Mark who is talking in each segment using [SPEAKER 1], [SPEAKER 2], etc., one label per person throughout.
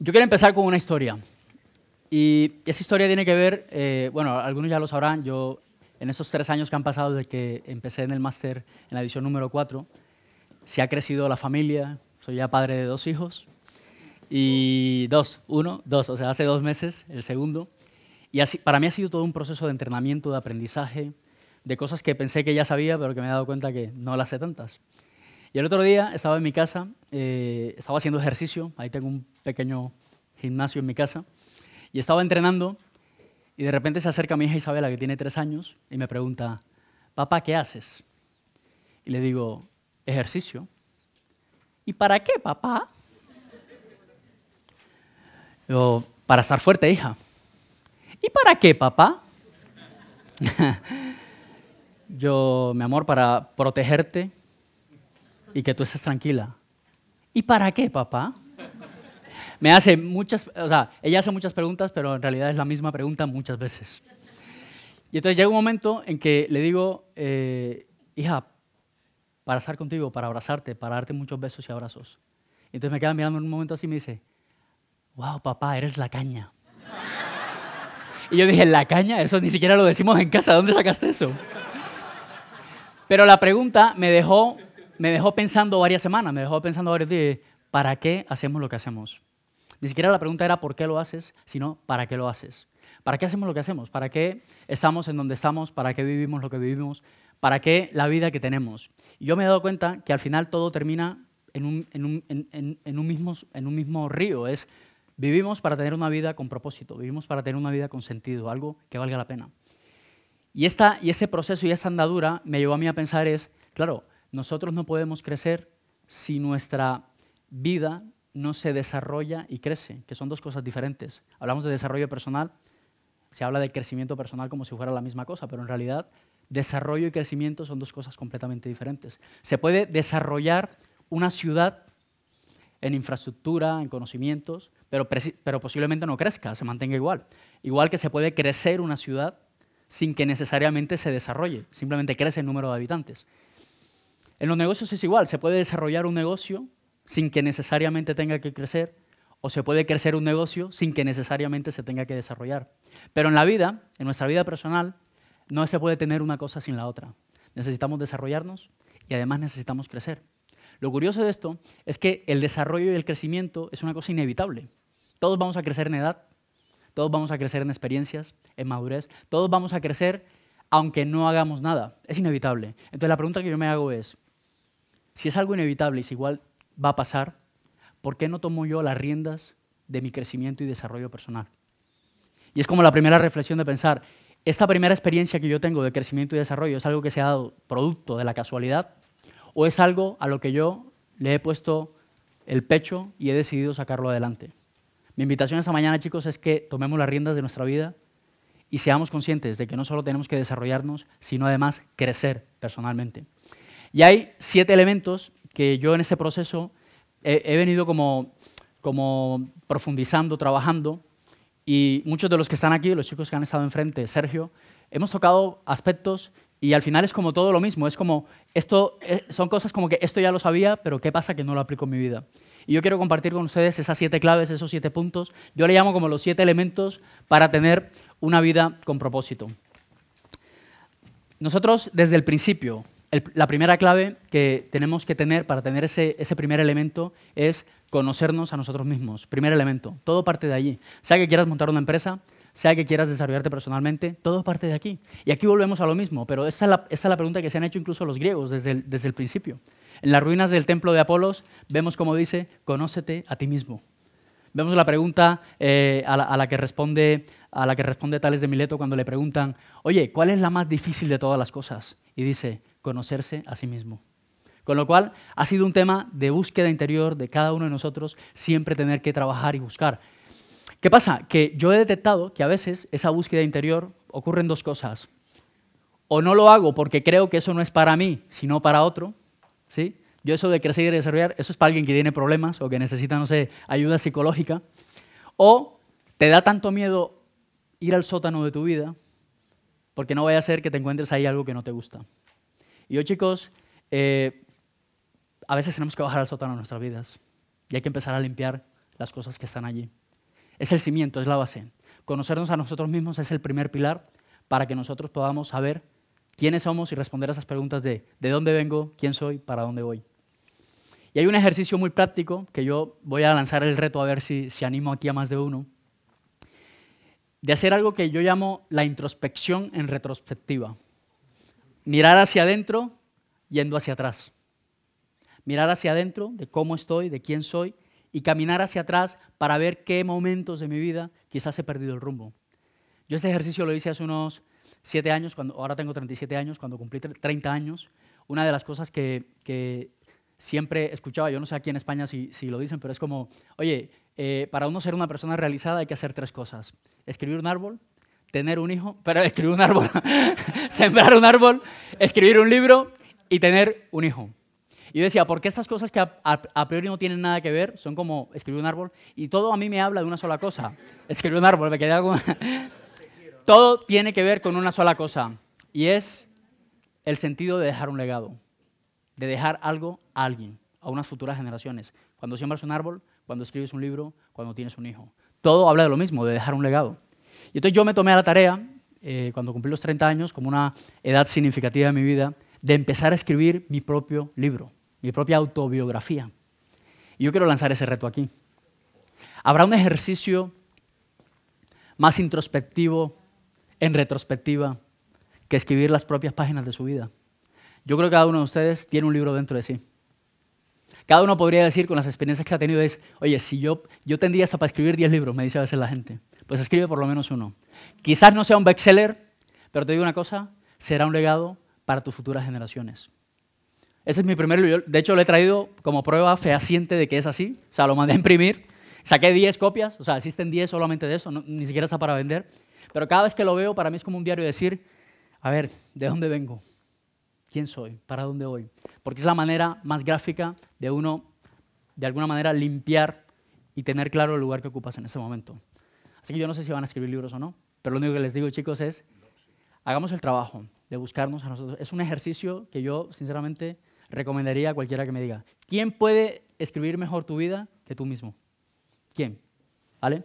[SPEAKER 1] Yo quiero empezar con una historia. Y esa historia tiene que ver, eh, bueno, algunos ya lo sabrán, yo en esos tres años que han pasado desde que empecé en el máster, en la edición número cuatro, se ha crecido la familia, soy ya padre de dos hijos, y dos, uno, dos, o sea, hace dos meses, el segundo. Y así, para mí ha sido todo un proceso de entrenamiento, de aprendizaje, de cosas que pensé que ya sabía, pero que me he dado cuenta que no las sé tantas. Y el otro día estaba en mi casa, eh, estaba haciendo ejercicio, ahí tengo un pequeño gimnasio en mi casa, y estaba entrenando y de repente se acerca mi hija Isabela, que tiene tres años, y me pregunta, papá, ¿qué haces? Y le digo, ejercicio. ¿Y para qué, papá? para estar fuerte, hija. ¿Y para qué, papá? Yo, mi amor, para protegerte y que tú estés tranquila. ¿Y para qué, papá? Me hace muchas, o sea, ella hace muchas preguntas, pero en realidad es la misma pregunta muchas veces. Y entonces llega un momento en que le digo, eh, hija, para estar contigo, para abrazarte, para darte muchos besos y abrazos. Y entonces me queda mirando en un momento así y me dice, wow, papá, eres la caña.
[SPEAKER 2] Y yo dije, ¿la caña? Eso ni siquiera
[SPEAKER 1] lo decimos en casa, ¿dónde sacaste eso? Pero la pregunta me dejó me dejó pensando varias semanas, me dejó pensando varios días, ¿para qué hacemos lo que hacemos? Ni siquiera la pregunta era por qué lo haces, sino para qué lo haces. ¿Para qué hacemos lo que hacemos? ¿Para qué estamos en donde estamos? ¿Para qué vivimos lo que vivimos? ¿Para qué la vida que tenemos? Y yo me he dado cuenta que al final todo termina en un, mismo, río. Es vivimos para tener una vida con propósito, vivimos para tener una vida con sentido, algo que valga la pena. Y, esta, y ese proceso y esta andadura me llevó a mí a pensar es, claro, nosotros no podemos crecer si nuestra vida no se desarrolla y crece, que son dos cosas diferentes. Hablamos de desarrollo personal, se habla de crecimiento personal como si fuera la misma cosa, pero en realidad desarrollo y crecimiento son dos cosas completamente diferentes. Se puede desarrollar una ciudad en infraestructura, en conocimientos, pero, posiblemente no crezca, se mantenga igual. Igual que se puede crecer una ciudad sin que necesariamente se desarrolle, simplemente crece el número de habitantes. En los negocios es igual, se puede desarrollar un negocio sin que necesariamente tenga que crecer o se puede crecer un negocio sin que necesariamente se tenga que desarrollar. Pero en la vida, en nuestra vida personal, no se puede tener una cosa sin la otra. Necesitamos desarrollarnos y además necesitamos crecer. Lo curioso de esto es que el desarrollo y el crecimiento es una cosa inevitable. Todos vamos a crecer en edad, todos vamos a crecer en experiencias, en madurez, todos vamos a crecer aunque no hagamos nada. Es inevitable. Entonces la pregunta que yo me hago es, si es algo inevitable y si igual va a pasar, ¿por qué no tomo yo las riendas de mi crecimiento y desarrollo personal? Y es como la primera reflexión de pensar, esta primera experiencia que yo tengo de crecimiento y desarrollo es algo que se ha dado producto de la casualidad o es algo a lo que yo le he puesto el pecho y he decidido sacarlo adelante. Mi invitación esta mañana, chicos, es que tomemos las riendas de nuestra vida y seamos conscientes de que no solo tenemos que desarrollarnos, sino además crecer personalmente. Y hay siete elementos que yo en ese proceso he, venido como, profundizando, trabajando, y muchos de los que están aquí, los chicos que han estado enfrente, Sergio, hemos tocado aspectos y al final es como todo lo mismo, es como, esto, eh, son cosas como que esto ya lo sabía, pero ¿qué pasa que no lo aplico en mi vida? Y yo quiero compartir con ustedes esas siete claves, esos siete puntos, yo le llamo como los siete elementos para tener una vida con propósito. Nosotros desde el principio, la primera clave que tenemos que tener para tener ese, primer elemento es conocernos a nosotros mismos. Primer elemento. Todo parte de allí. Sea que quieras montar una empresa, sea que quieras desarrollarte personalmente, todo parte de aquí. Y aquí volvemos a lo mismo, pero esta es la, pregunta que se han hecho incluso los griegos desde el, principio. En las ruinas del templo de Apolos vemos como dice, conócete a ti mismo. Vemos la pregunta eh, a, la, que responde, a la que responde Tales de Mileto cuando le preguntan, oye, ¿cuál es la más difícil de todas las cosas? Y dice, conocerse a sí mismo. Con lo cual, ha sido un tema de búsqueda interior de cada uno de nosotros, siempre tener que trabajar y buscar. ¿Qué pasa? Que yo he detectado que a veces esa búsqueda interior ocurre en dos cosas. O no lo hago porque creo que eso no es para mí, sino para otro. ¿sí? Yo eso de crecer y desarrollar, eso es para alguien que tiene problemas o que necesita, no sé, ayuda psicológica. O te da tanto miedo ir al sótano de tu vida porque no vaya a ser que te encuentres ahí algo que no te gusta. Y yo, chicos, eh, a veces tenemos que bajar al sótano de nuestras vidas y hay que empezar a limpiar las cosas que están allí. Es el cimiento, es la base. Conocernos a nosotros mismos es el primer pilar para que nosotros podamos saber quiénes somos y responder a esas preguntas de de dónde vengo, quién soy, para dónde voy. Y hay un ejercicio muy práctico que yo voy a lanzar el reto a ver si, si animo aquí a más de uno, de hacer algo que yo llamo la introspección en retrospectiva. Mirar hacia adentro yendo hacia atrás. Mirar hacia adentro de cómo estoy, de quién soy, y caminar hacia atrás para ver qué momentos de mi vida quizás he perdido el rumbo. Yo este ejercicio lo hice hace unos 7 años, cuando, ahora tengo 37 años, cuando cumplí 30 años. Una de las cosas que, siempre escuchaba, yo no sé aquí en España si, lo dicen, pero es como, oye, eh, para uno ser una persona realizada hay que hacer tres cosas. Escribir un árbol, tener un hijo, pero escribir un árbol, sembrar un árbol, escribir un libro y tener un hijo. Y yo decía, ¿por qué estas cosas que a, a, priori no tienen nada que ver son como escribir un árbol? Y todo a mí me habla de una sola cosa. Escribir un árbol, me quedé algo. todo tiene que ver con una sola cosa. Y es el sentido de dejar un legado. De dejar algo a alguien, a unas futuras generaciones. Cuando siembras un árbol, cuando escribes un libro, cuando tienes un hijo. Todo habla de lo mismo, de dejar un legado. Y entonces yo me tomé la tarea, eh, cuando cumplí los 30 años, como una edad significativa de mi vida, de empezar a escribir mi propio libro, mi propia autobiografía. Y yo quiero lanzar ese reto aquí. ¿Habrá un ejercicio más introspectivo, en retrospectiva, que escribir las propias páginas de su vida? Yo creo que cada uno de ustedes tiene un libro dentro de sí. Cada uno podría decir con las experiencias que ha tenido es, oye, si yo, yo tendría hasta para escribir 10 libros, me dice a veces la gente pues escribe por lo menos uno. Quizás no sea un bestseller, pero te digo una cosa, será un legado para tus futuras generaciones. Ese es mi primer libro. De hecho, lo he traído como prueba fehaciente de que es así. O sea, lo mandé a imprimir. Saqué 10 copias. O sea, existen 10 solamente de eso. ni siquiera está para vender. Pero cada vez que lo veo, para mí es como un diario decir, a ver, ¿de dónde vengo? ¿Quién soy? ¿Para dónde voy? Porque es la manera más gráfica de uno, de alguna manera, limpiar y tener claro el lugar que ocupas en ese momento. Así que yo no sé si van a escribir libros o no, pero lo único que les digo, chicos, es hagamos el trabajo de buscarnos a nosotros. Es un ejercicio que yo, sinceramente, recomendaría a cualquiera que me diga, ¿quién puede escribir mejor tu vida que tú mismo? ¿Quién? ¿Vale?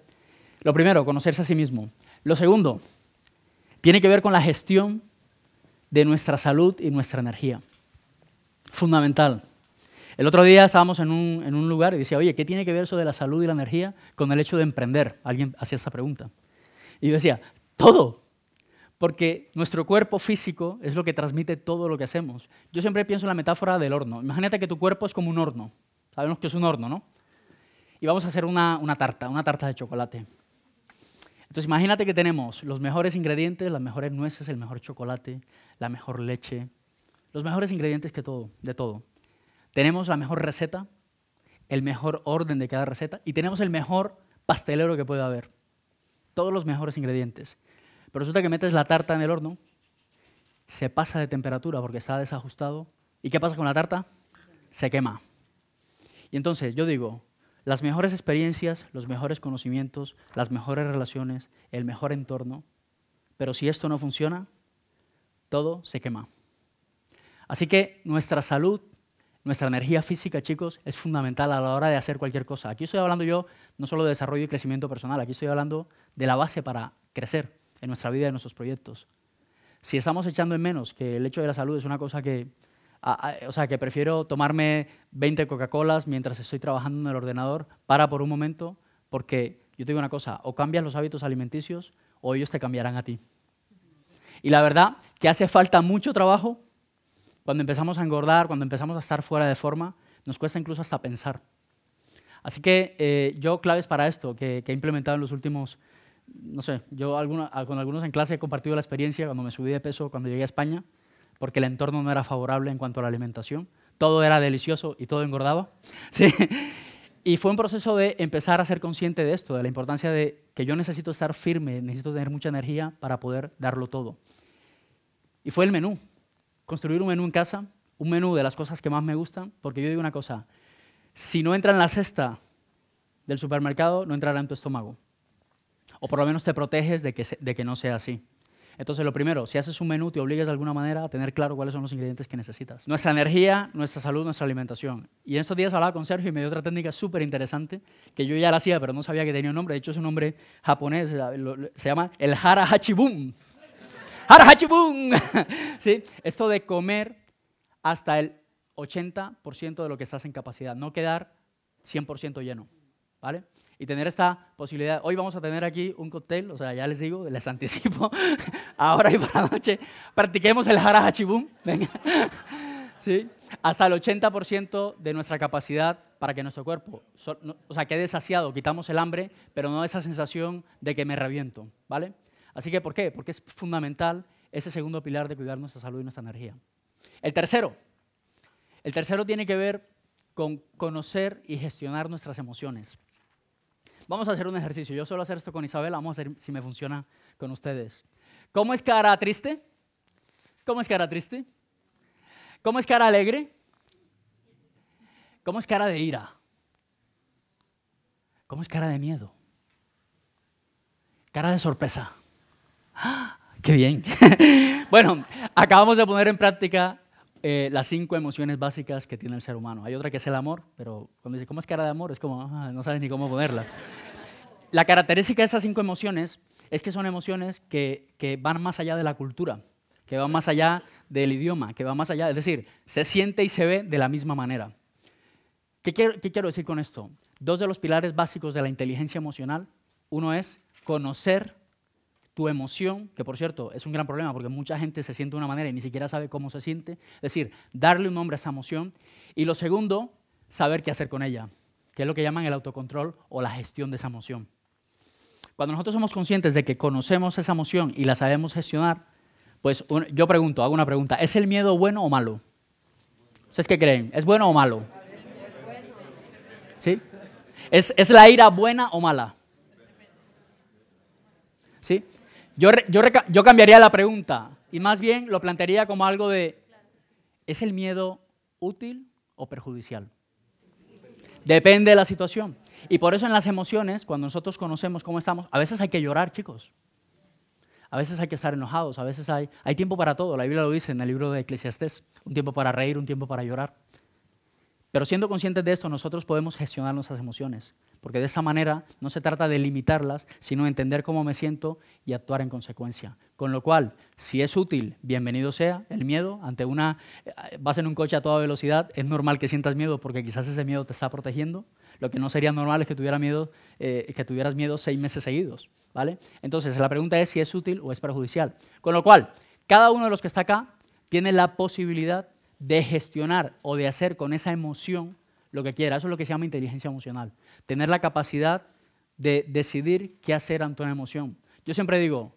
[SPEAKER 1] Lo primero, conocerse a sí mismo. Lo segundo, tiene que ver con la gestión de nuestra salud y nuestra energía. Fundamental. El otro día estábamos en un, lugar y decía, oye, ¿qué tiene que ver eso de la salud y la energía con el hecho de emprender? Alguien hacía esa pregunta. Y yo decía, todo, porque nuestro cuerpo físico es lo que transmite todo lo que hacemos. Yo siempre pienso en la metáfora del horno. Imagínate que tu cuerpo es como un horno. Sabemos que es un horno, ¿no? Y vamos a hacer una, una tarta, una tarta de chocolate. Entonces imagínate que tenemos los mejores ingredientes, las mejores nueces, el mejor chocolate, la mejor leche, los mejores ingredientes que todo, de todo. Tenemos la mejor receta, el mejor orden de cada receta y tenemos el mejor pastelero que puede haber. Todos los mejores ingredientes. Pero resulta que metes la tarta en el horno, se pasa de temperatura porque está desajustado. ¿Y qué pasa con la tarta? Se quema. Y entonces yo digo, las mejores experiencias, los mejores conocimientos, las mejores relaciones, el mejor entorno, pero si esto no funciona, todo se quema. Así que nuestra salud nuestra energía física, chicos, es fundamental a la hora de hacer cualquier cosa. Aquí estoy hablando yo no solo de desarrollo y crecimiento personal, aquí estoy hablando de la base para crecer en nuestra vida y en nuestros proyectos. Si estamos echando en menos que el hecho de la salud es una cosa que, o sea, que prefiero tomarme 20 Coca-Colas mientras estoy trabajando en el ordenador, para por un momento, porque yo te digo una cosa, o cambias los hábitos alimenticios o ellos te cambiarán a ti. Y la verdad que hace falta mucho trabajo cuando empezamos a engordar, cuando empezamos a estar fuera de forma, nos cuesta incluso hasta pensar. Así que eh, yo claves para esto que, he implementado en los últimos, no sé, yo con algunos en clase he compartido la experiencia cuando me subí de peso, cuando llegué a España, porque el entorno no era favorable en cuanto a la alimentación. Todo era delicioso y todo engordaba. Sí. Y fue un proceso de empezar a ser consciente de esto, de la importancia de que yo necesito estar firme, necesito tener mucha energía para poder darlo todo. Y fue el menú construir un menú en casa, un menú de las cosas que más me gustan, porque yo digo una cosa, si no entra en la cesta del supermercado, no entrará en tu estómago. O por lo menos te proteges de que, no sea así. Entonces, lo primero, si haces un menú, te obligas de alguna manera a tener claro cuáles son los ingredientes que necesitas. Nuestra energía, nuestra salud, nuestra alimentación. Y en estos días hablaba con Sergio y me dio otra técnica súper interesante, que yo ya la hacía, pero no sabía que tenía un nombre. De hecho, es un nombre japonés, se llama el Hara Hachibum. ¿Sí? Esto de comer hasta el 80% de lo que estás en capacidad, no quedar 100% lleno, ¿vale? Y tener esta posibilidad. Hoy vamos a tener aquí un cóctel, o sea, ya les digo, les anticipo, ahora y por la noche, practiquemos el hara venga. ¿Sí? Hasta el 80% de nuestra capacidad para que nuestro cuerpo, o sea, quede saciado, quitamos el hambre, pero no esa sensación de que me reviento, ¿vale? Así que, ¿por qué? Porque es fundamental ese segundo pilar de cuidar nuestra salud y nuestra energía. El tercero, el tercero tiene que ver con conocer y gestionar nuestras emociones. Vamos a hacer un ejercicio. Yo suelo hacer esto con Isabel, vamos a ver si me funciona con ustedes. ¿Cómo es cara triste? ¿Cómo es cara triste? ¿Cómo es cara alegre? ¿Cómo es cara de ira? ¿Cómo es cara de miedo? Cara de sorpresa. ¡Qué bien! bueno, acabamos de poner en práctica eh, las cinco emociones básicas que tiene el ser humano. Hay otra que es el amor, pero cuando dice, ¿cómo es cara de amor? Es como, ah, no sabes ni cómo ponerla. La característica de estas cinco emociones es que son emociones que, van más allá de la cultura, que van más allá del idioma, que van más allá, es decir, se siente y se ve de la misma manera. ¿Qué quiero decir con esto? Dos de los pilares básicos de la inteligencia emocional, uno es conocer tu emoción, que por cierto es un gran problema porque mucha gente se siente de una manera y ni siquiera sabe cómo se siente, es decir, darle un nombre a esa emoción. Y lo segundo, saber qué hacer con ella, que es lo que llaman el autocontrol o la gestión de esa emoción. Cuando nosotros somos conscientes de que conocemos esa emoción y la sabemos gestionar, pues yo pregunto, hago una pregunta, ¿es el miedo bueno o malo? ¿Ustedes qué creen? ¿Es bueno o malo? ¿Sí? ¿Es, ¿Es la ira buena o mala? ¿Sí? Yo, cambiaría la pregunta y más bien lo plantearía como algo de, ¿es el miedo útil o perjudicial? Depende de la situación. Y por eso en las emociones, cuando nosotros conocemos cómo estamos, a veces hay que llorar, chicos. A veces hay que estar enojados, a veces hay, hay tiempo para todo. La Biblia lo dice en el libro de Eclesiastés, un tiempo para reír, un tiempo para llorar. Pero siendo conscientes de esto, nosotros podemos gestionar nuestras emociones, porque de esa manera no se trata de limitarlas, sino entender cómo me siento y actuar en consecuencia. Con lo cual, si es útil, bienvenido sea el miedo. Ante una, eh, vas en un coche a toda velocidad, es normal que sientas miedo porque quizás ese miedo te está protegiendo. Lo que no sería normal es que, tuviera miedo, eh, que tuvieras miedo seis meses seguidos, ¿vale? Entonces, la pregunta es si es útil o es perjudicial. Con lo cual, cada uno de los que está acá tiene la posibilidad de gestionar o de hacer con esa emoción lo que quiera. Eso es lo que se llama inteligencia emocional. Tener la capacidad de decidir qué hacer ante una emoción. Yo siempre digo,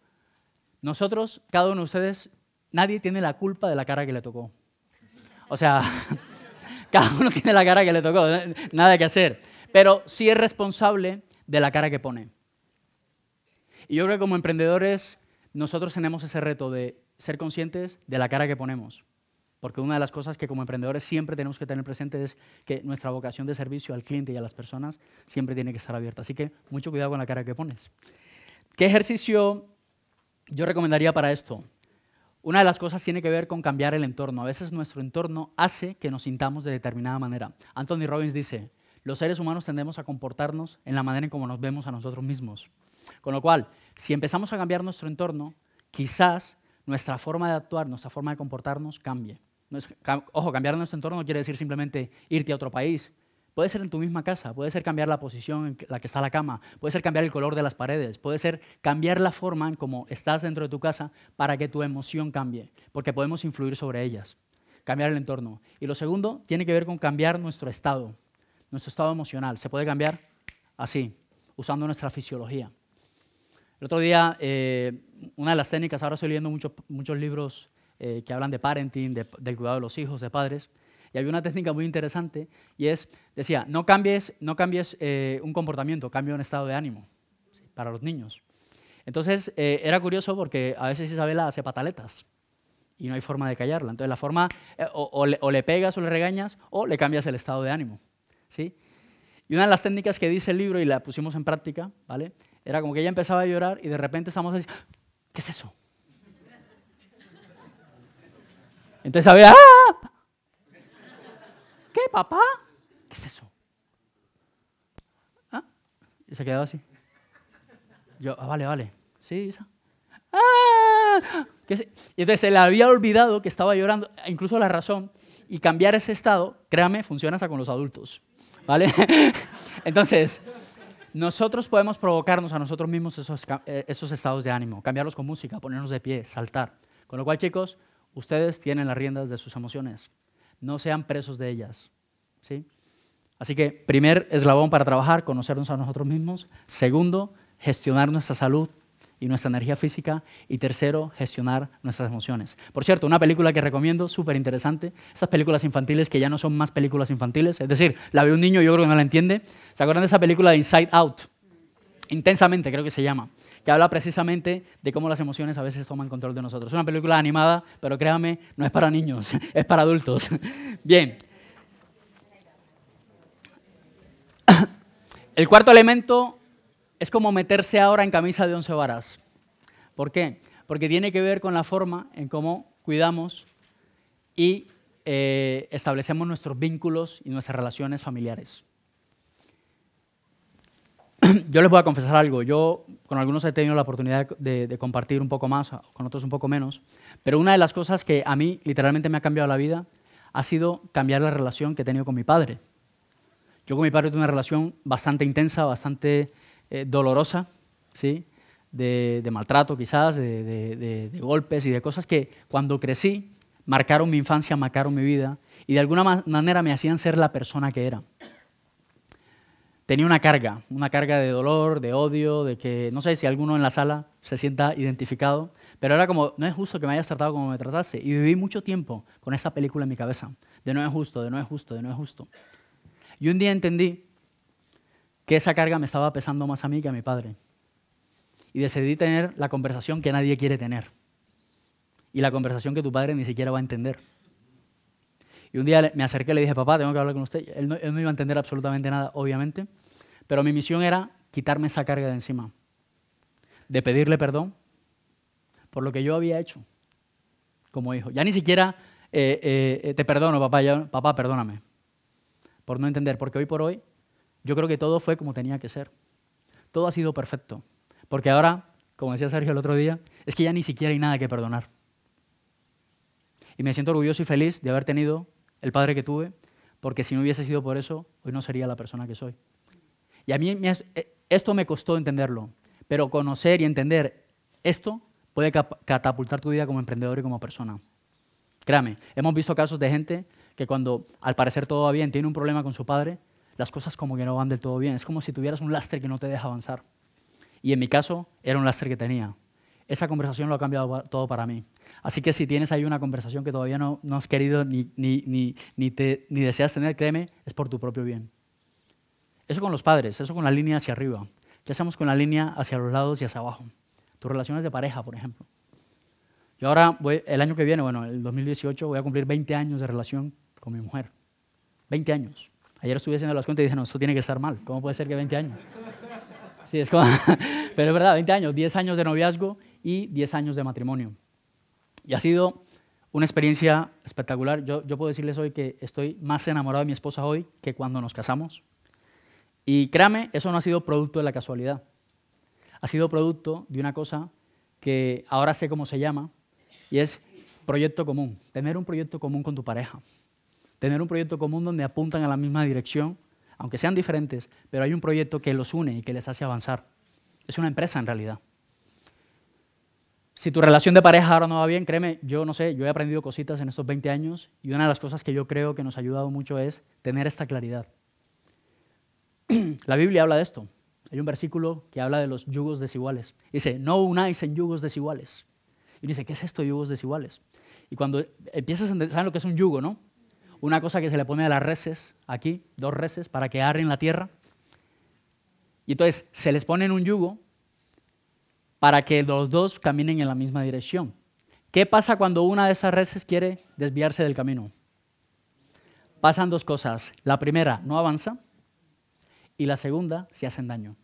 [SPEAKER 1] nosotros, cada uno de ustedes, nadie tiene la culpa de la cara que le tocó. O sea, cada uno tiene la cara que le tocó, nada que hacer. Pero sí es responsable de la cara que pone. Y yo creo que como emprendedores nosotros tenemos ese reto de ser conscientes de la cara que ponemos. Porque una de las cosas que como emprendedores siempre tenemos que tener presente es que nuestra vocación de servicio al cliente y a las personas siempre tiene que estar abierta. Así que mucho cuidado con la cara que pones. ¿Qué ejercicio yo recomendaría para esto? Una de las cosas tiene que ver con cambiar el entorno. A veces nuestro entorno hace que nos sintamos de determinada manera. Anthony Robbins dice, los seres humanos tendemos a comportarnos en la manera en como nos vemos a nosotros mismos. Con lo cual, si empezamos a cambiar nuestro entorno, quizás nuestra forma de actuar, nuestra forma de comportarnos cambie. Ojo, cambiar nuestro entorno no quiere decir simplemente irte a otro país. Puede ser en tu misma casa, puede ser cambiar la posición en la que está la cama, puede ser cambiar el color de las paredes, puede ser cambiar la forma en cómo estás dentro de tu casa para que tu emoción cambie, porque podemos influir sobre ellas, cambiar el entorno. Y lo segundo tiene que ver con cambiar nuestro estado, nuestro estado emocional. Se puede cambiar así, usando nuestra fisiología. El otro día, eh, una de las técnicas, ahora estoy leyendo muchos libros eh, que hablan de parenting, del cuidado de los hijos, de padres, y había una técnica muy interesante y es, decía, no cambies, no cambies eh, un comportamiento, cambia un estado de ánimo para los niños. Entonces, era curioso porque a veces Isabela hace pataletas y no hay forma de callarla. Entonces, la forma, o, le, o, le, pegas o le regañas o le cambias el estado de ánimo. ¿sí? Y una de las técnicas que dice el libro y la pusimos en práctica, ¿vale? Era como que ella empezaba a llorar y de repente moza decía, ¿qué es eso? Entonces había, ah, ¿Qué, papá? ¿Qué es eso? ¿Ah? Y se quedaba así. Yo, ah, vale, vale. Sí, Isa. Ah, y entonces se le había olvidado que estaba llorando, incluso la razón. Y cambiar ese estado, créame, funciona hasta con los adultos. ¿Vale? Entonces, nosotros podemos provocarnos a nosotros mismos eh, esos, estados de ánimo, cambiarlos con música, ponernos de pie, saltar. Con lo cual, chicos, ustedes tienen las riendas de sus emociones. No sean presos de ellas. ¿sí? Así que, primer eslabón para trabajar, conocernos a nosotros mismos. Segundo, gestionar nuestra salud y nuestra energía física. Y tercero, gestionar nuestras emociones. Por cierto, una película que recomiendo, súper interesante, esas películas infantiles que ya no son más películas infantiles, es decir, la ve un niño y yo creo que no la entiende. ¿Se acuerdan de esa película de Inside Out? Intensamente, creo que se llama, que habla precisamente de cómo las emociones a veces toman control de nosotros. Es una película animada, pero créame, no es para niños, es para adultos. Bien. El cuarto elemento es como meterse ahora en camisa de once varas. ¿Por qué? Porque tiene que ver con la forma en cómo cuidamos y eh, establecemos nuestros vínculos y nuestras relaciones familiares. Yo les voy a confesar algo. Yo con algunos he tenido la oportunidad de, de compartir un poco más, con otros un poco menos. Pero una de las cosas que a mí literalmente me ha cambiado la vida ha sido cambiar la relación que he tenido con mi padre. Yo con mi padre tuve una relación bastante intensa, bastante eh, dolorosa, ¿sí? De, maltrato quizás, de, golpes y de cosas que cuando crecí marcaron mi infancia, marcaron mi vida y de alguna manera me hacían ser la persona que era tenía una carga, una carga de dolor, de odio, de que no sé si alguno en la sala se sienta identificado, pero era como, no es justo que me hayas tratado como me tratase Y viví mucho tiempo con esa película en mi cabeza, de no es justo, de no es justo, de no es justo. Y un día entendí que esa carga me estaba pesando más a mí que a mi padre. Y decidí tener la conversación que nadie quiere tener. Y la conversación que tu padre ni siquiera va a entender. Y un día me acerqué y le dije, papá, tengo que hablar con usted. Él no, iba a entender absolutamente nada, obviamente. Pero mi misión era quitarme esa carga de encima. De pedirle perdón por lo que yo había hecho como hijo. Ya ni siquiera eh, eh, eh, te perdono, papá, papá, perdóname. Por no entender, porque hoy por hoy yo creo que todo fue como tenía que ser. Todo ha sido perfecto. Porque ahora, como decía Sergio el otro día, es que ya ni siquiera hay nada que perdonar. Y me siento orgulloso y feliz de haber tenido el padre que tuve, porque si no hubiese sido por eso, hoy no sería la persona que soy. Y a mí eh, esto me costó entenderlo, pero conocer y entender esto puede catapultar tu vida como emprendedor y como persona. Créame, hemos visto casos de gente que cuando al parecer todo va bien, tiene un problema con su padre, las cosas como que no van del todo bien. Es como si tuvieras un lastre que no te deja avanzar. Y en mi caso era un lastre que tenía. Esa conversación lo ha cambiado todo para mí. Así que si tienes ahí una conversación que todavía no, has querido ni, deseas tener, créeme, es por tu propio bien. Eso con los padres, eso con la línea hacia arriba. ¿Qué hacemos con la línea hacia los lados y hacia abajo? Tus relaciones de pareja, por ejemplo. Yo ahora, voy, el año que viene, bueno, el 2018, voy a cumplir 20 años de relación con mi mujer. 20 años. Ayer estuve haciendo las cuentas y dije, no, eso tiene que estar mal. ¿Cómo puede ser que 20 años? Sí, es Pero es verdad, 20 años, 10 años de noviazgo y 10 años de matrimonio. Y ha sido una experiencia espectacular. Yo, yo puedo decirles hoy que estoy más enamorado de mi esposa hoy que cuando nos casamos. Y créame, eso no ha sido producto de la casualidad. Ha sido producto de una cosa que ahora sé cómo se llama y es proyecto común, tener un proyecto común con tu pareja tener un proyecto común donde apuntan a la misma dirección, aunque sean diferentes, pero hay un proyecto que los une y que les hace avanzar. Es una empresa en realidad. Si tu relación de pareja ahora no va bien, créeme, yo no sé, yo he aprendido cositas en estos 20 años y una de las cosas que yo creo que nos ha ayudado mucho es tener esta claridad. la Biblia habla de esto. Hay un versículo que habla de los yugos desiguales. Dice, no unáis en yugos desiguales. Y dice, ¿qué es esto, yugos desiguales? Y cuando empiezas a entender, ¿saben lo que es un yugo, no? una cosa que se le pone a las reses, aquí, dos reses, para que arren la tierra. Y entonces se les pone en un yugo para que los dos caminen en la misma dirección. ¿Qué pasa cuando una de esas reses quiere desviarse del camino? Pasan dos cosas. La primera, no avanza. Y la segunda, se hacen daño.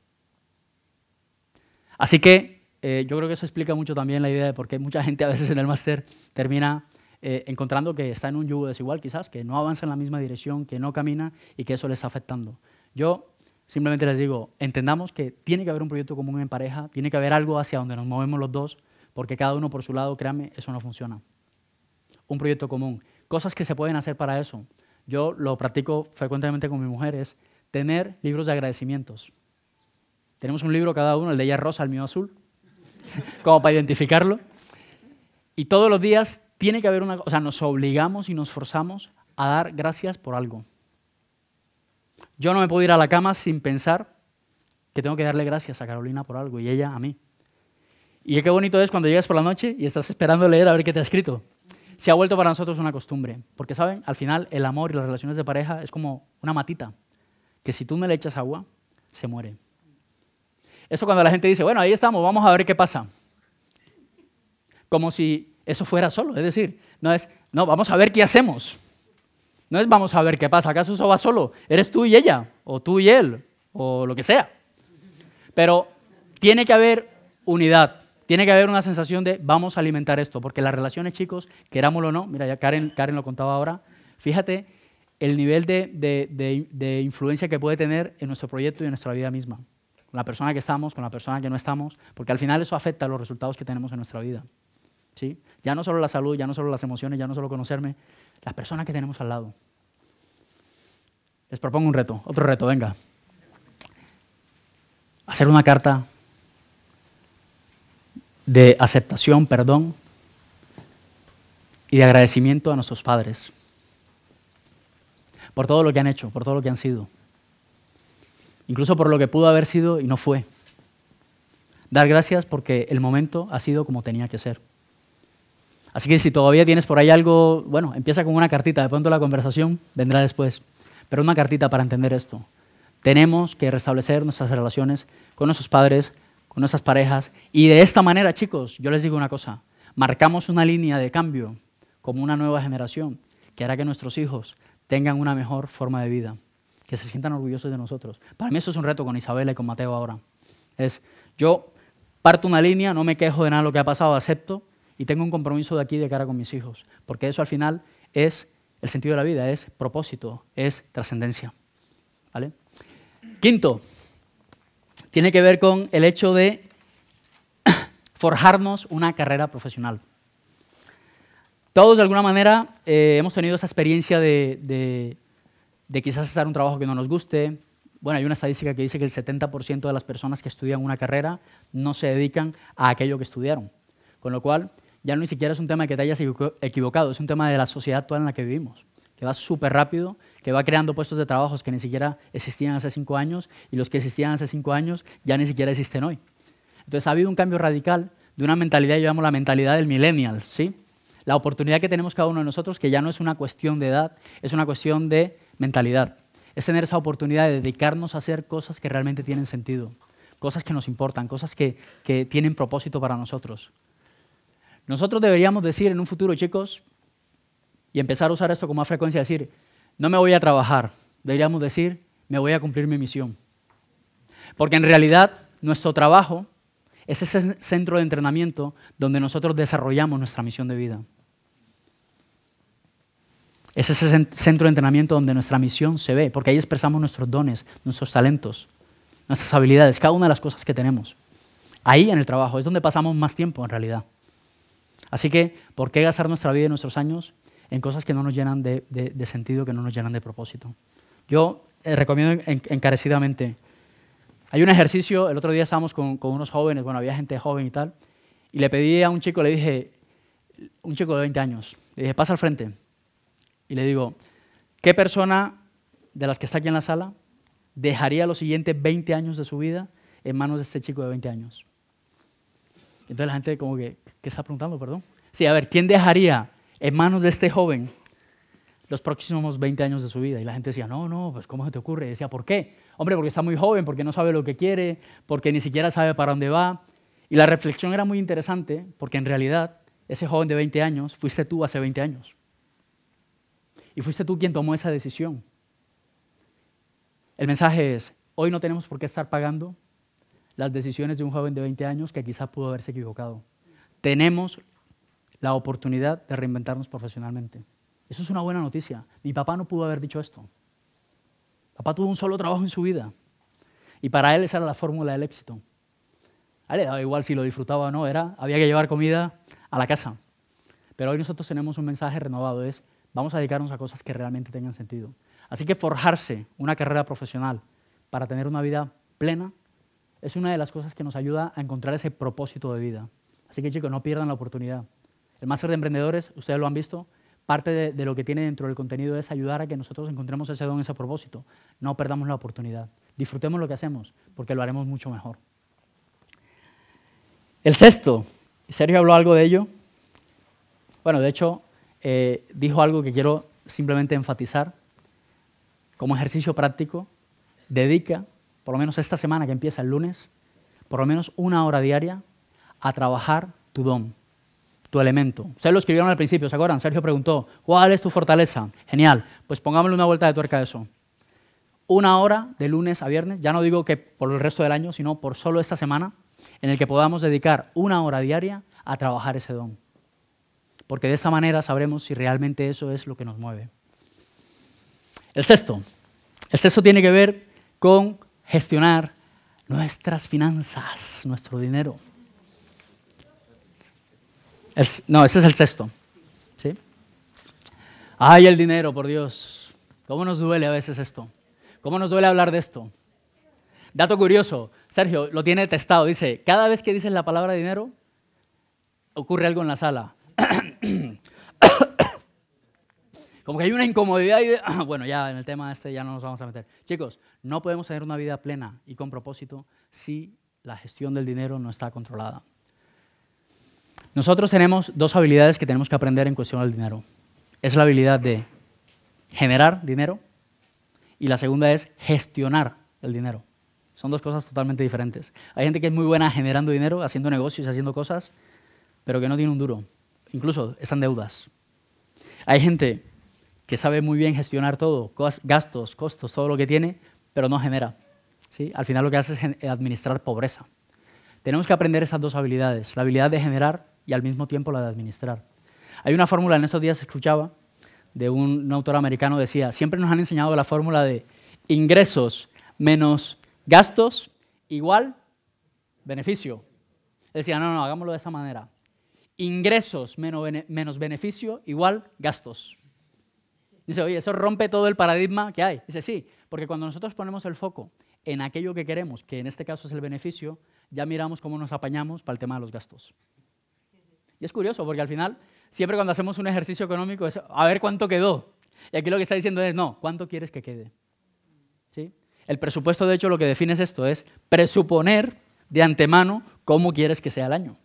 [SPEAKER 1] Así que eh, yo creo que eso explica mucho también la idea de por qué mucha gente a veces en el máster termina eh, encontrando que está en un yugo desigual quizás, que no avanza en la misma dirección, que no camina y que eso les está afectando. Yo simplemente les digo, entendamos que tiene que haber un proyecto común en pareja, tiene que haber algo hacia donde nos movemos los dos, porque cada uno por su lado, créame eso no funciona. Un proyecto común. Cosas que se pueden hacer para eso. Yo lo practico frecuentemente con mi mujer, es tener libros de agradecimientos. Tenemos un libro cada uno, el de ella rosa, el mío azul, como para identificarlo. Y todos los días tiene que haber una, o sea, nos obligamos y nos forzamos a dar gracias por algo. Yo no me puedo ir a la cama sin pensar que tengo que darle gracias a Carolina por algo y ella a mí. Y qué bonito es cuando llegas por la noche y estás esperando leer a ver qué te ha escrito. Se ha vuelto para nosotros una costumbre, porque saben, al final el amor y las relaciones de pareja es como una matita, que si tú no le echas agua, se muere. Eso cuando la gente dice, bueno, ahí estamos, vamos a ver qué pasa. Como si eso fuera solo. Es decir, no es, no, vamos a ver qué hacemos. No es vamos a ver qué pasa. ¿Acaso eso va solo? Eres tú y ella, o tú y él, o lo que sea. Pero tiene que haber unidad. Tiene que haber una sensación de vamos a alimentar esto, porque las relaciones, chicos, querámoslo o no, mira, ya Karen, Karen lo contaba ahora, fíjate el nivel de, de, influencia que puede tener en nuestro proyecto y en nuestra vida misma, con la persona que estamos, con la persona que no estamos, porque al final eso afecta a los resultados que tenemos en nuestra vida. ¿sí? Ya no solo la salud, ya no solo las emociones, ya no solo conocerme, las personas que tenemos al lado. Les propongo un reto, otro reto, venga. Hacer una carta de aceptación, perdón y de agradecimiento a nuestros padres por todo lo que han hecho, por todo lo que han sido, incluso por lo que pudo haber sido y no fue. Dar gracias porque el momento ha sido como tenía que ser. Así que si todavía tienes por ahí algo, bueno, empieza con una cartita, de pronto la conversación vendrá después, pero una cartita para entender esto. Tenemos que restablecer nuestras relaciones con nuestros padres, con nuestras parejas, y de esta manera, chicos, yo les digo una cosa, marcamos una línea de cambio como una nueva generación que hará que nuestros hijos tengan una mejor forma de vida, que se sientan orgullosos de nosotros. Para mí eso es un reto con Isabela y con Mateo ahora. Es, yo parto una línea, no me quejo de nada lo que ha pasado, acepto, y tengo un compromiso de aquí de cara con mis hijos, porque eso al final es el sentido de la vida, es propósito, es trascendencia. ¿Vale? Quinto, tiene que ver con el hecho de forjarnos una carrera profesional. Todos de alguna manera eh, hemos tenido esa experiencia de, quizás estar un trabajo que no nos guste. Bueno, hay una estadística que dice que el 70% de las personas que estudian una carrera no se dedican a aquello que estudiaron. Con lo cual, ya no ni siquiera es un tema de que te hayas equivocado, es un tema de la sociedad actual en la que vivimos, que va súper rápido, que va creando puestos de trabajo que ni siquiera existían hace cinco años y los que existían hace cinco años ya ni siquiera existen hoy. Entonces ha habido un cambio radical de una mentalidad, yo la mentalidad del millennial, ¿sí? La oportunidad que tenemos cada uno de nosotros, que ya no es una cuestión de edad, es una cuestión de mentalidad. Es tener esa oportunidad de dedicarnos a hacer cosas que realmente tienen sentido, cosas que nos importan, cosas que tienen propósito para nosotros. Nosotros deberíamos decir en un futuro, chicos, y empezar a usar esto con más frecuencia, decir, no me voy a trabajar, deberíamos decir, me voy a cumplir mi misión. Porque en realidad nuestro trabajo es ese centro de entrenamiento donde nosotros desarrollamos nuestra misión de vida. Es ese centro de entrenamiento donde nuestra misión se ve, porque ahí expresamos nuestros dones, nuestros talentos, nuestras habilidades, cada una de las cosas que tenemos. Ahí en el trabajo es donde pasamos más tiempo en realidad. Así que, ¿por qué gastar nuestra vida y nuestros años en cosas que no nos llenan de, sentido, que no nos llenan de propósito? Yo eh, recomiendo encarecidamente, hay un ejercicio, el otro día estábamos con, con, unos jóvenes, bueno, había gente joven y tal, y le pedí a un chico, le dije, un chico de 20 años, le dije, pasa al frente. Y le digo, ¿qué persona de las que está aquí en la sala dejaría los siguientes 20 años de su vida en manos de este chico de 20 años? Entonces la gente como que, ¿qué está preguntando, perdón? Sí, a ver, ¿quién dejaría en manos de este joven los próximos 20 años de su vida? Y la gente decía, no, no, pues ¿cómo se te ocurre? Y decía, ¿por qué? Hombre, porque está muy joven, porque no sabe lo que quiere, porque ni siquiera sabe para dónde va. Y la reflexión era muy interesante, porque en realidad ese joven de 20 años fuiste tú hace 20 años. Y fuiste tú quien tomó esa decisión. El mensaje es, hoy no tenemos por qué estar pagando las decisiones de un joven de 20 años que quizás pudo haberse equivocado. Tenemos la oportunidad de reinventarnos profesionalmente. Eso es una buena noticia. Mi papá no pudo haber dicho esto. Papá tuvo un solo trabajo en su vida. Y para él esa era la fórmula del éxito. A él le daba igual si lo disfrutaba o no, era, había que llevar comida a la casa. Pero hoy nosotros tenemos un mensaje renovado, es vamos a dedicarnos a cosas que realmente tengan sentido. Así que forjarse una carrera profesional para tener una vida plena es una de las cosas que nos ayuda a encontrar ese propósito de vida. Así que chicos, no pierdan la oportunidad. El máster de emprendedores, ustedes lo han visto, parte de, lo que tiene dentro del contenido es ayudar a que nosotros encontremos ese don, ese propósito. No perdamos la oportunidad. Disfrutemos lo que hacemos, porque lo haremos mucho mejor. El sexto, Sergio habló algo de ello. Bueno, de hecho, eh, dijo algo que quiero simplemente enfatizar. Como ejercicio práctico, dedica por lo menos esta semana que empieza el lunes, por lo menos una hora diaria a trabajar tu don, tu elemento. Ustedes lo escribieron al principio, ¿se acuerdan? Sergio preguntó, ¿cuál es tu fortaleza? Genial, pues pongámosle una vuelta de tuerca a eso. Una hora de lunes a viernes, ya no digo que por el resto del año, sino por solo esta semana, en el que podamos dedicar una hora diaria a trabajar ese don. Porque de esa manera sabremos si realmente eso es lo que nos mueve. El sexto. El sexto tiene que ver con gestionar nuestras finanzas, nuestro dinero. no, ese es el sexto. Ay, el dinero, por Dios. ¿Cómo nos duele a veces esto? ¿Cómo nos duele hablar de esto? Dato curioso, Sergio lo tiene testado, dice, cada vez que dicen la palabra dinero, ocurre algo en la sala. como que hay una incomodidad y ah, bueno, ya en el tema este ya no nos vamos a meter. Chicos, no podemos tener una vida plena y con propósito si la gestión del dinero no está controlada. Nosotros tenemos dos habilidades que tenemos que aprender en cuestión del dinero. Es la habilidad de generar dinero y la segunda es gestionar el dinero. Son dos cosas totalmente diferentes. Hay gente que es muy buena generando dinero, haciendo negocios, haciendo cosas, pero que no tiene un duro. Incluso están deudas. Hay gente que sabe muy bien gestionar todo, gastos, costos, todo lo que tiene, pero no genera. ¿sí? Al final lo que hace es administrar pobreza. Tenemos que aprender esas dos habilidades, la habilidad de generar y al mismo tiempo la de administrar. Hay una fórmula, en esos días escuchaba, de un, autor americano, decía, siempre nos han enseñado la fórmula de ingresos menos gastos igual beneficio. Decía, no, no, hagámoslo de esa manera. Ingresos menos, menos beneficio igual gastos. Dice, oye, eso rompe todo el paradigma que hay. Dice, sí, porque cuando nosotros ponemos el foco en aquello que queremos, que en este caso es el beneficio, ya miramos cómo nos apañamos para el tema de los gastos. Y es curioso, porque al final, siempre cuando hacemos un ejercicio económico es, a ver cuánto quedó. Y aquí lo que está diciendo es, no, ¿cuánto quieres que quede? ¿Sí? El presupuesto, de hecho, lo que define es esto, es presuponer de antemano cómo quieres que sea el año.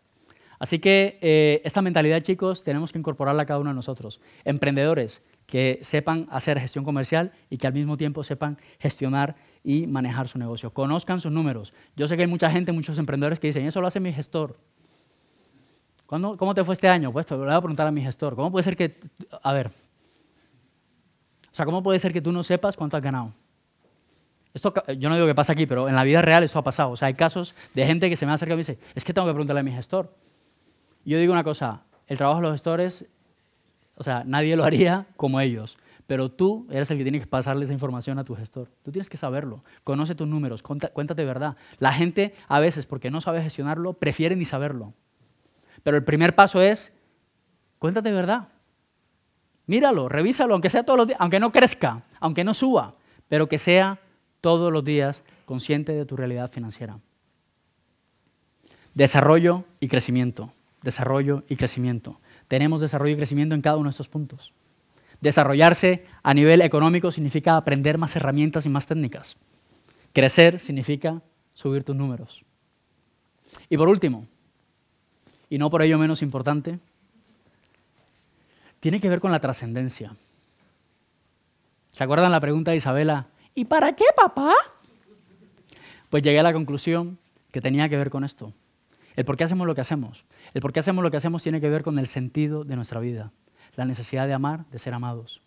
[SPEAKER 1] Así que eh, esta mentalidad, chicos, tenemos que incorporarla a cada uno de nosotros. Emprendedores, que sepan hacer gestión comercial y que al mismo tiempo sepan gestionar y manejar su negocio. Conozcan sus números. Yo sé que hay mucha gente, muchos emprendedores que dicen, eso lo hace mi gestor. ¿Cómo te fue este año? Pues te lo voy a preguntar a mi gestor. ¿Cómo puede ser que, a ver, o sea, cómo puede ser que tú no sepas cuánto has ganado? Esto, yo no digo que pasa aquí, pero en la vida real esto ha pasado. O sea, hay casos de gente que se me acerca y me dice, es que tengo que preguntarle a mi gestor. yo digo una cosa, el trabajo de los gestores o sea, nadie lo haría como ellos. Pero tú eres el que tiene que pasarle esa información a tu gestor. Tú tienes que saberlo. Conoce tus números, cuéntate verdad. La gente a veces, porque no sabe gestionarlo, prefiere ni saberlo. Pero el primer paso es, cuéntate verdad. Míralo, revísalo, aunque sea todos los días, aunque no crezca, aunque no suba, pero que sea todos los días consciente de tu realidad financiera. Desarrollo y crecimiento. Desarrollo y crecimiento tenemos desarrollo y crecimiento en cada uno de estos puntos. Desarrollarse a nivel económico significa aprender más herramientas y más técnicas. Crecer significa subir tus números. Y por último, y no por ello menos importante, tiene que ver con la trascendencia. ¿Se acuerdan la pregunta de Isabela? ¿Y para qué, papá? Pues llegué a la conclusión que tenía que ver con esto. El por qué hacemos lo que hacemos. El por qué hacemos lo que hacemos tiene que ver con el sentido de nuestra vida, la necesidad de amar, de ser amados.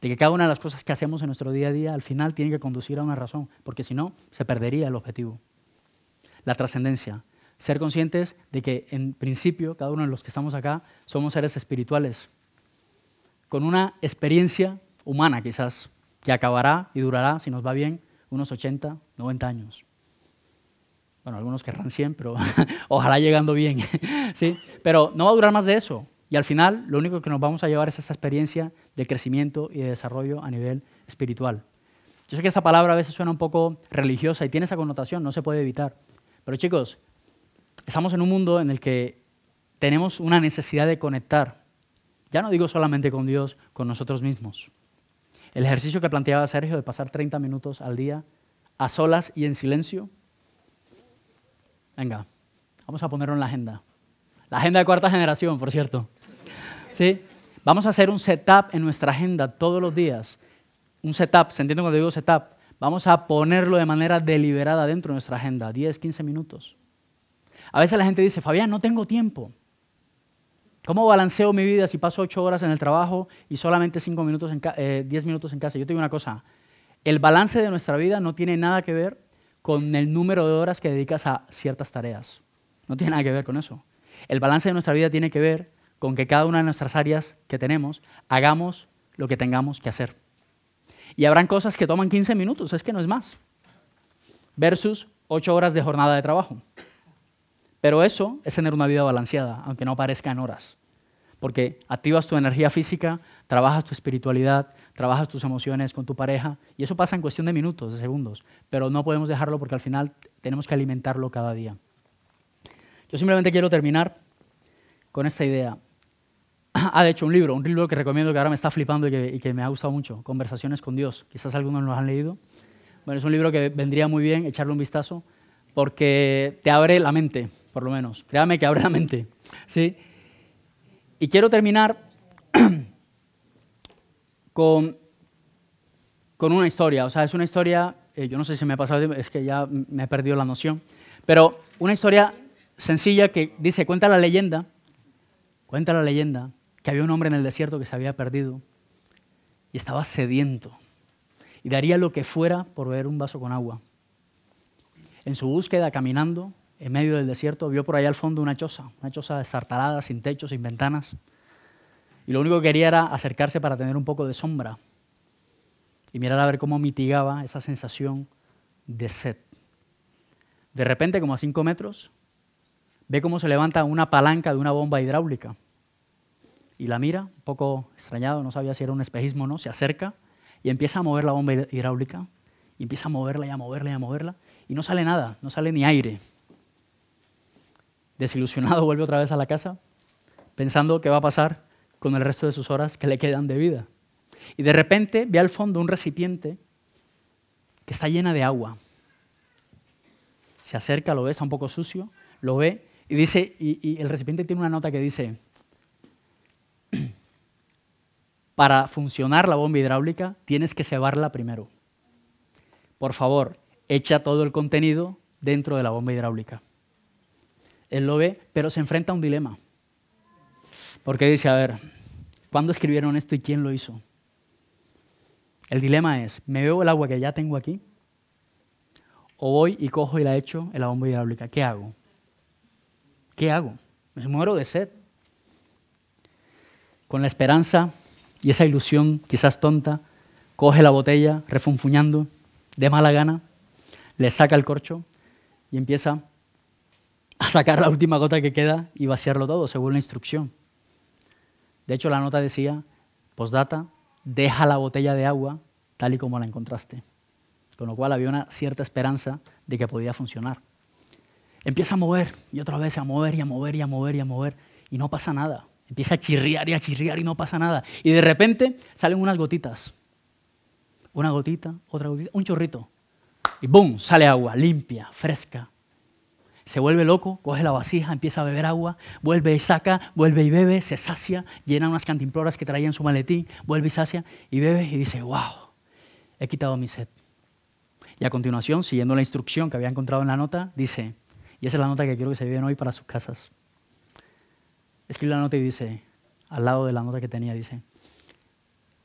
[SPEAKER 1] De que cada una de las cosas que hacemos en nuestro día a día al final tiene que conducir a una razón, porque si no, se perdería el objetivo. La trascendencia. Ser conscientes de que en principio, cada uno de los que estamos acá, somos seres espirituales, con una experiencia humana quizás, que acabará y durará, si nos va bien, unos 80, 90 años. Bueno, algunos querrán 100, pero ojalá llegando bien. ¿sí? Pero no va a durar más de eso. Y al final, lo único que nos vamos a llevar es esa experiencia de crecimiento y de desarrollo a nivel espiritual. Yo sé que esta palabra a veces suena un poco religiosa y tiene esa connotación, no se puede evitar. Pero chicos, estamos en un mundo en el que tenemos una necesidad de conectar. Ya no digo solamente con Dios, con nosotros mismos. El ejercicio que planteaba Sergio de pasar 30 minutos al día a solas y en silencio Venga, vamos a ponerlo en la agenda. La agenda de cuarta generación, por cierto. ¿Sí? Vamos a hacer un setup en nuestra agenda todos los días. Un setup, ¿se entiende cuando digo setup? Vamos a ponerlo de manera deliberada dentro de nuestra agenda, 10, 15 minutos. A veces la gente dice, Fabián, no tengo tiempo. ¿Cómo balanceo mi vida si paso 8 horas en el trabajo y solamente minutos en 10 eh, minutos en casa? Yo te digo una cosa, el balance de nuestra vida no tiene nada que ver con el número de horas que dedicas a ciertas tareas. No tiene nada que ver con eso. El balance de nuestra vida tiene que ver con que cada una de nuestras áreas que tenemos hagamos lo que tengamos que hacer. Y habrán cosas que toman 15 minutos, es que no es más, versus 8 horas de jornada de trabajo. Pero eso es tener una vida balanceada, aunque no parezca en horas, porque activas tu energía física, trabajas tu espiritualidad, trabajas tus emociones con tu pareja y eso pasa en cuestión de minutos, de segundos, pero no podemos dejarlo porque al final tenemos que alimentarlo cada día. Yo simplemente quiero terminar con esta idea. Ah, de hecho, un libro, un libro que recomiendo que ahora me está flipando y que, y que me ha gustado mucho, Conversaciones con Dios. Quizás algunos lo han leído. Bueno, es un libro que vendría muy bien echarle un vistazo porque te abre la mente, por lo menos. Créame que abre la mente. ¿sí? Y quiero terminar con, una historia. O sea, es una historia, eh, yo no sé si me ha pasado, es que ya me he perdido la noción, pero una historia sencilla que dice, cuenta la leyenda, cuenta la leyenda, que había un hombre en el desierto que se había perdido y estaba sediento y daría lo que fuera por ver un vaso con agua. En su búsqueda, caminando en medio del desierto, vio por allá al fondo una choza, una choza desartalada, sin techo, sin ventanas. Y lo único que quería era acercarse para tener un poco de sombra y mirar a ver cómo mitigaba esa sensación de sed. De repente, como a cinco metros, ve cómo se levanta una palanca de una bomba hidráulica y la mira, un poco extrañado, no sabía si era un espejismo o no, se acerca y empieza a mover la bomba hidráulica, y empieza a moverla y a moverla y a moverla, y no sale nada, no sale ni aire. Desilusionado vuelve otra vez a la casa, pensando qué va a pasar, con el resto de sus horas que le quedan de vida. Y de repente ve al fondo un recipiente que está llena de agua. Se acerca, lo ve, está un poco sucio, lo ve y dice, y, y el recipiente tiene una nota que dice, para funcionar la bomba hidráulica tienes que cebarla primero. Por favor, echa todo el contenido dentro de la bomba hidráulica. Él lo ve, pero se enfrenta a un dilema. Porque dice, a ver, ¿cuándo escribieron esto y quién lo hizo? El dilema es, ¿me bebo el agua que ya tengo aquí? ¿O voy y cojo y la echo en la bomba hidráulica? ¿Qué hago? ¿Qué hago? Me muero de sed. Con la esperanza y esa ilusión, quizás tonta, coge la botella refunfuñando, de mala gana, le saca el corcho y empieza a sacar la última gota que queda y vaciarlo todo, según la instrucción. De hecho, la nota decía, postdata, deja la botella de agua tal y como la encontraste. Con lo cual había una cierta esperanza de que podía funcionar. Empieza a mover y otra vez a mover y a mover y a mover y a mover y no pasa nada. Empieza a chirriar y a chirriar y no pasa nada. Y de repente salen unas gotitas. Una gotita, otra gotita, un chorrito. Y ¡boom! Sale agua, limpia, fresca se vuelve loco, coge la vasija, empieza a beber agua, vuelve y saca, vuelve y bebe, se sacia, llena unas cantimploras que traía en su maletín, vuelve y sacia y bebe y dice, wow, he quitado mi sed. Y a continuación, siguiendo la instrucción que había encontrado en la nota, dice, y esa es la nota que quiero que se lleven hoy para sus casas. Escribe la nota y dice, al lado de la nota que tenía, dice,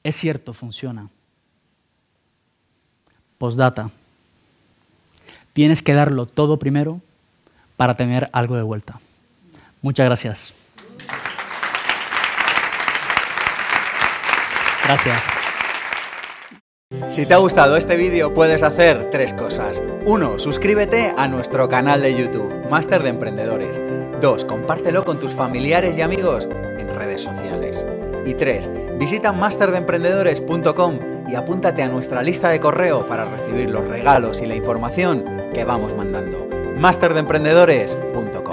[SPEAKER 1] es cierto, funciona. Postdata. Tienes que darlo todo primero para tener algo de vuelta. Muchas gracias. Gracias. Si te ha gustado este vídeo puedes hacer tres cosas. Uno, Suscríbete a nuestro canal de YouTube, Máster de Emprendedores. Dos, Compártelo con tus familiares y amigos en redes sociales. Y tres, Visita masterdeemprendedores.com y apúntate a nuestra lista de correo para recibir los regalos y la información que vamos mandando masterdeemprendedores.com.